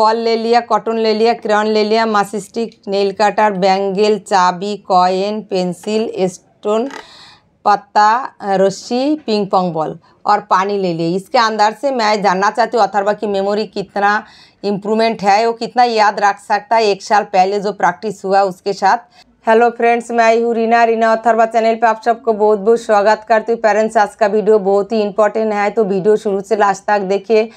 Ball ले लिया cotton ले लिया क्रॉन ले लिया मासिस्टिक नेल काटर बैंगल चाबी कॉइन पेंसिल स्टोन पत्ता रस्सी पिंग पोंग बॉल और पानी ले लिए इसके अंदर से मैं जानना चाहती हूँ अथर्वा की मेमोरी कितना इम्प्रूवमेंट है वो कितना याद रख सकता है एक साल पहले जो प्रैक्टिस हुआ उसके साथ हेलो फ्रेंड्स मैं आई हूँ रीना रीना अथर्वा चैनल पे आप सबको बहुत बहुत स्वागत करती हूँ पेरेंट्स आज का वीडियो बहुत ही इंपॉर्टेंट है तो वीडियो शुरू से लास्ट तक देखिए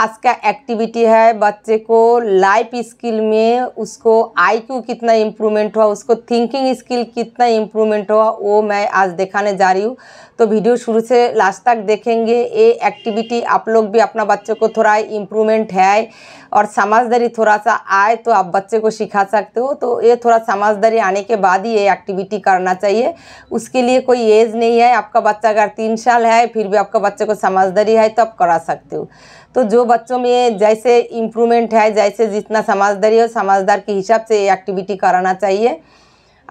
आज का एक्टिविटी है बच्चे को लाइफ स्किल में उसको आईक्यू कितना इम्प्रूवमेंट हुआ उसको थिंकिंग स्किल कितना इम्प्रूवमेंट हुआ वो मैं आज दिखाने जा रही हूँ तो वीडियो शुरू से लास्ट तक देखेंगे ये एक्टिविटी आप लोग भी अपना बच्चे को थोड़ा इम्प्रूवमेंट है और समझदारी थोड़ा सा आए तो आप बच्चे को सिखा सकते हो तो ये थोड़ा समझदारी आने के बाद ही ये एक्टिविटी करना चाहिए उसके लिए कोई एज नहीं है आपका बच्चा अगर तीन साल है फिर भी आपका बच्चे को समझदारी है तो आप करा सकते हो तो जो बच्चों में जैसे इम्प्रूवमेंट है जैसे जितना समझदारी हो समझदार के हिसाब से ये एक्टिविटी कराना चाहिए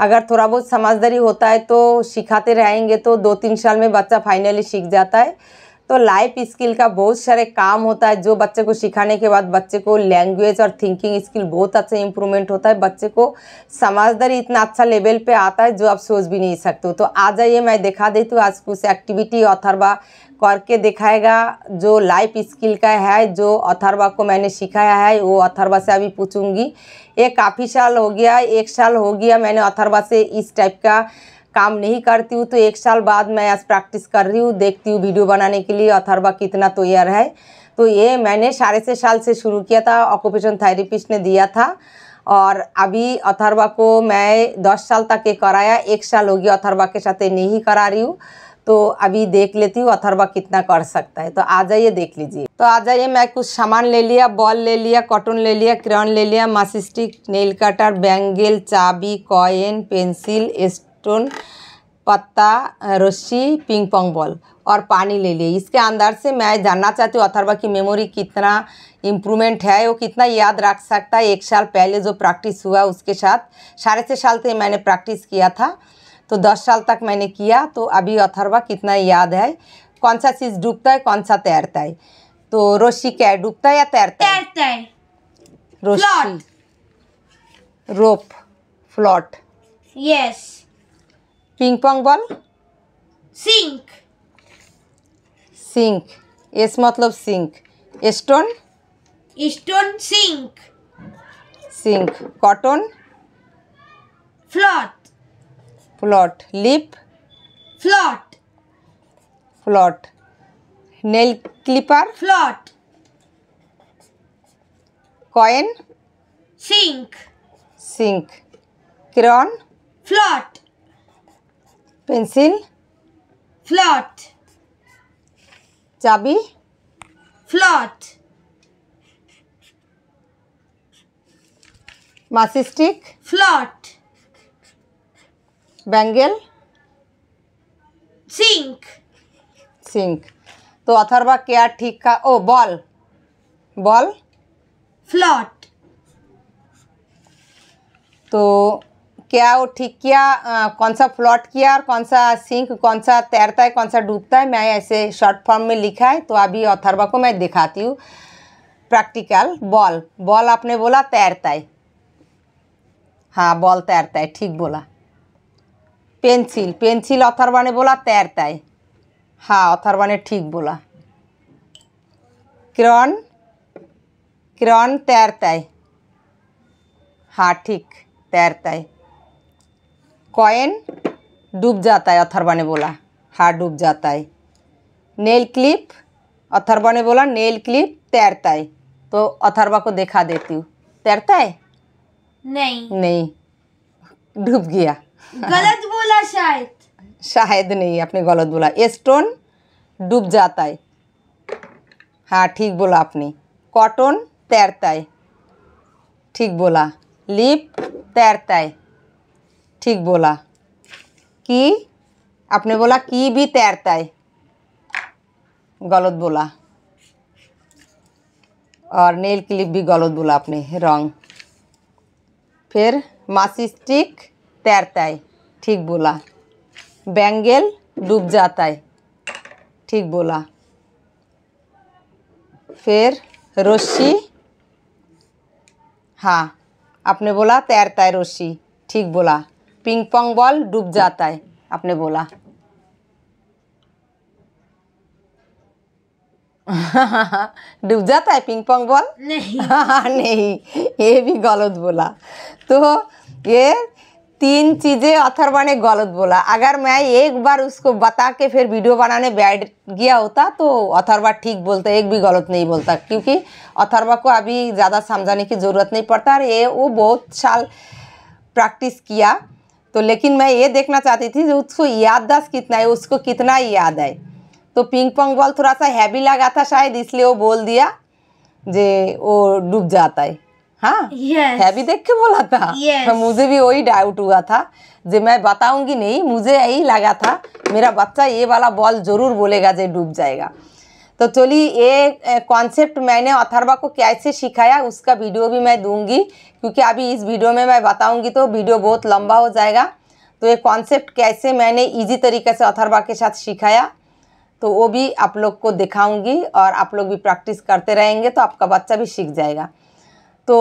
अगर थोड़ा बहुत समझदारी होता है तो सिखाते रहेंगे तो दो तीन साल में बच्चा फाइनली सीख जाता है तो लाइफ स्किल का बहुत सारे काम होता है जो बच्चे को सिखाने के बाद बच्चे को लैंग्वेज और थिंकिंग स्किल बहुत अच्छा इंप्रूवमेंट होता है बच्चे को समझदारी इतना अच्छा लेवल पे आता है जो आप सोच भी नहीं सकते हो तो आ जाइए मैं दिखा देती हूँ आज कुछ एक्टिविटी अथरबा करके दिखाएगा जो लाइफ स्किल का है जो अथरबा को मैंने सिखाया है वो अथरबा से अभी पूछूंगी ये काफ़ी साल हो गया एक साल हो गया मैंने अथरबा से इस टाइप का काम नहीं करती हूँ तो एक साल बाद मैं आज प्रैक्टिस कर रही हूँ देखती हूँ वीडियो बनाने के लिए अथर्वा कितना तैयार है तो ये मैंने साढ़े छः साल से शुरू किया था ऑक्यूपेशन थेरेपिस्ट ने दिया था और अभी अथर्वा को मैं दस साल तक ये कराया एक साल हो गया अथर्वा के साथ नहीं करा रही हूँ तो अभी देख लेती हूँ अथर्वा कितना कर सकता है तो आ जाइए देख लीजिए तो आ जाइए मैं कुछ सामान ले लिया बॉल ले लिया कॉटन ले लिया क्रेन ले लिया मासिस्टिक नेल कटर बैंगल चाबी कॉइन पेंसिल एस्ट कार्टून पत्ता रस्सी पिंग पोंग बॉल और पानी ले लिए इसके अंदर से मैं जानना चाहती हूँ अथर्वा की मेमोरी कितना इम्प्रूवमेंट है वो कितना याद रख सकता है एक साल पहले जो प्रैक्टिस हुआ उसके साथ साढ़े छः साल से मैंने प्रैक्टिस किया था तो दस साल तक मैंने किया तो अभी अथर्वा कितना याद है कौन सा चीज़ डूबता है कौन सा तैरता है तो रस्सी क्या है डूबता है या तैरता है तैरता है रस्सी रोप float yes ping pong ball sink sink yes मतलब sink stone stone sink sink cotton float float leaf float float nail clipper float coin sink sink crayon float pencil float चाबी float matchstick float bangle sink sink तो अथर्वा क्या ठीक का ओ ball ball float तो क्या वो ठीक किया आ, कौन सा फ्लॉट किया और कौन सा सिंक कौन सा तैरता है कौन सा डूबता है मैं ऐसे शॉर्ट फॉर्म में लिखा है तो अभी अथर्वा को मैं दिखाती हूँ प्रैक्टिकल बॉल बॉल आपने बोला तैरता है हाँ बॉल तैरता है ठीक बोला पेंसिल पेंसिल अथर्वा ने बोला तैरता है हाँ अथर्वा ने ठीक बोला किरण किरण तैरता है हाँ ठीक तैरता है कॉइन डूब जाता है अथरबा ने बोला हार डूब जाता है नेल क्लिप अथरबा ने बोला नेल क्लिप तैरता है तो अथरबा को देखा देती हूँ तैरता है नहीं नहीं डूब गया गलत बोला शायद शायद नहीं आपने गलत बोला स्टोन डूब जाता है हाँ ठीक बोला आपने कॉटन तैरता है ठीक बोला लिप तैरता है ठीक बोला कि आपने बोला कि भी तैरता है गलत बोला और नेल क्लिप भी गलत बोला आपने रॉन्ग फिर मासिस्टिक तैरता है ठीक बोला बैंगल डूब जाता है ठीक बोला फिर रस्सी हाँ आपने बोला तैरता है रस्सी ठीक बोला पिंग पोंग बॉल डूब जाता है आपने बोला डूब जाता है पिंग पोंग बॉल नहीं हाँ, नहीं ये भी गलत बोला तो ये तीन चीज़ें अथर्वा ने गलत बोला अगर मैं एक बार उसको बता के फिर वीडियो बनाने बैठ गया होता तो अथर्वा ठीक बोलता एक भी गलत नहीं बोलता क्योंकि अथर्वा को अभी ज़्यादा समझाने की ज़रूरत नहीं पड़ता और ये वो बहुत साल प्रैक्टिस किया तो लेकिन मैं ये देखना चाहती थी उसको याददाश्त कितना है उसको कितना याद है तो पिंग पोंग बॉल थोड़ा सा हैवी लगा था शायद इसलिए वो बोल दिया जे वो डूब जाता है हाँ yes. हैवी देख के बोला था yes. तो मुझे भी वही डाउट हुआ था जो मैं बताऊंगी नहीं मुझे यही लगा था मेरा बच्चा ये वाला बॉल जरूर बोलेगा जे डूब जाएगा तो चलिए ये कॉन्सेप्ट मैंने अथर्वा को कैसे सिखाया उसका वीडियो भी मैं दूंगी क्योंकि अभी इस वीडियो में मैं बताऊंगी तो वीडियो बहुत लंबा हो जाएगा तो ये कॉन्सेप्ट कैसे मैंने इजी तरीके से अथर्वा के साथ सिखाया तो वो भी आप लोग को दिखाऊंगी और आप लोग भी प्रैक्टिस करते रहेंगे तो आपका बच्चा भी सीख जाएगा तो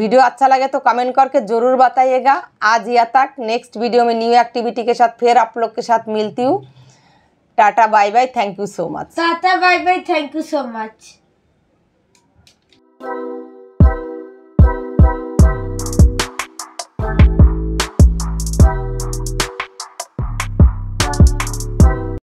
वीडियो अच्छा लगे तो कमेंट करके ज़रूर बताइएगा आज या तक नेक्स्ट वीडियो में न्यू एक्टिविटी के साथ फिर आप लोग के साथ मिलती हूँ Tata bye bye. Thank you so much. Tata bye bye. Thank you so much.